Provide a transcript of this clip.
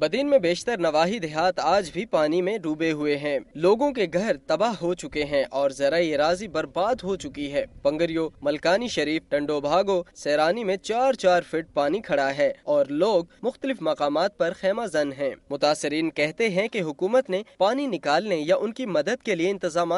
बदीन में बेशतर नवाही देहात आज भी पानी में डूबे हुए हैं लोगों के घर तबाह हो चुके हैं और जराई एराजी बर्बाद हो चुकी है पंगरियो मलकानी शरीफ टंडो भागो सैरानी में चार चार फीट पानी खड़ा है और लोग मुख्तलिफ मकाम पर खेमा जन है मुतासरीन कहते हैं की हुकूमत ने पानी निकालने या उनकी मदद के लिए इंतजाम